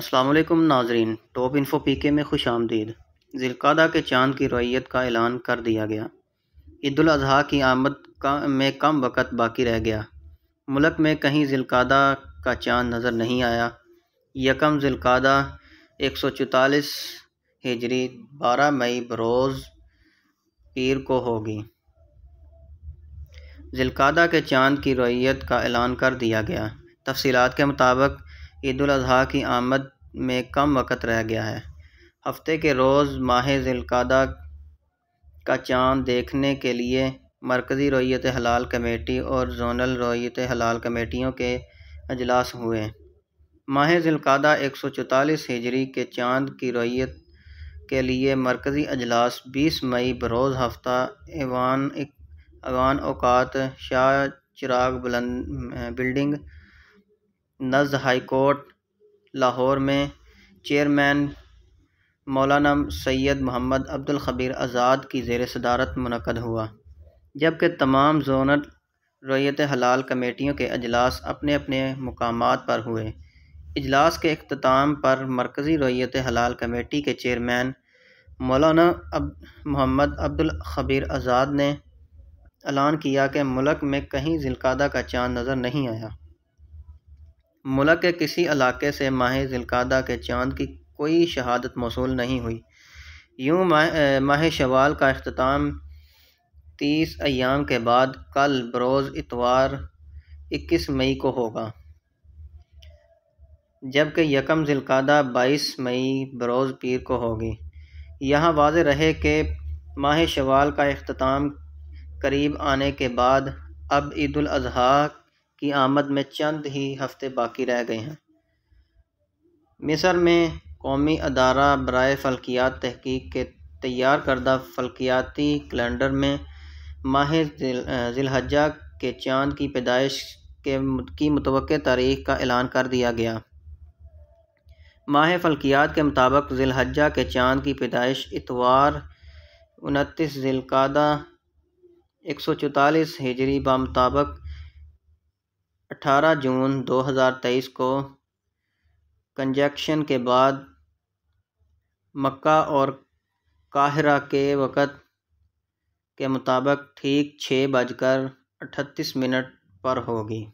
असलम नाजरीन top info P के में खुश आमदीद जिलकादा के चांद की रोइयत का ऐलान कर दिया गया ईदाजी की आमद का में कम वक़्त बाकी रह गया मुल्क में कहीं जिलकादा का चांद नज़र नहीं आया यकम जिलकादा एक सौ चौतालीस हिजरी बारह मई बरोज़ पीर को होगी जिलकादा के चांद की रोइयत का ऐलान कर दिया गया तफसीत के मुताबिक ईद अजी की आमद में कम वक़्त रह गया है हफ़्ते के रोज़ माह ज़िलक़ादा का चाँद देखने के लिए मरकज़ी रोयत हलाल कमेटी और जोनल रोयत हलाल कमेटियों के अजलास हुए माह ज़िलक़ादा एक सौ चौतालीस हिजरी के चाँद की रोयत के लिए मरकज़ी अजलास बीस मई बरोज़ हफ्ता एवान अवान अवकात शाह चिराग बुलंद बिल्डिंग नज़ हाई कोर्ट लाहौर में चेयरमैन मौलाना सैयद मोहम्मद अब्दुल खबीर आज़ाद की जेर सदारत मनकद हुआ जबकि तमाम जोनल रोयत हलाल कमेटियों के अजलास अपने अपने मकाम पर हुए इजलास के अख्ताम पर मरकज़ी रोयत हलाल कमेटी के चेयरमैन मौलाना अब मोहम्मद अब्दुल खबीर आज़ाद ने ऐलान किया कि मुल्क में कहीं जिलकादा का चांद नज़र नहीं आया मुल्क के किसी इलाके से माह जिलकादा के चाँद की कोई शहादत मौसू नहीं हुई यूँ माह माह शवाल का अख्ताम तीस अयाम के बाद कल बरोज़ इतवार इक्कीस मई को होगा जबकि यकम जिलकादा बाईस मई बरोज़ पीर को होगी यहाँ वाज रहे कि माह शवाल का अख्ताम करीब आने के बाद अब ईद की आमद में चंद ही हफ्ते बाकी रह गए हैं मिसर में कौमी अदारा बरए फलकियात तहकीक के तैयार करदा फलकियाती कैलेंडर में माह जिलहजा के चांद की पैदाइश के की मुतव तारीख का ऐलान कर दिया गया माह फलकियात के मुताबिक जिलहजा के चांद की पैदाइश इतवार उनतीस जिलकादा एक सौ चौतालीस हिजरी बा मुताबक़ 18 जून 2023 को कंजक्शन के बाद मक्का और काहरा के वक़्त के मुताबिक ठीक छः बजकर अठतीस मिनट पर होगी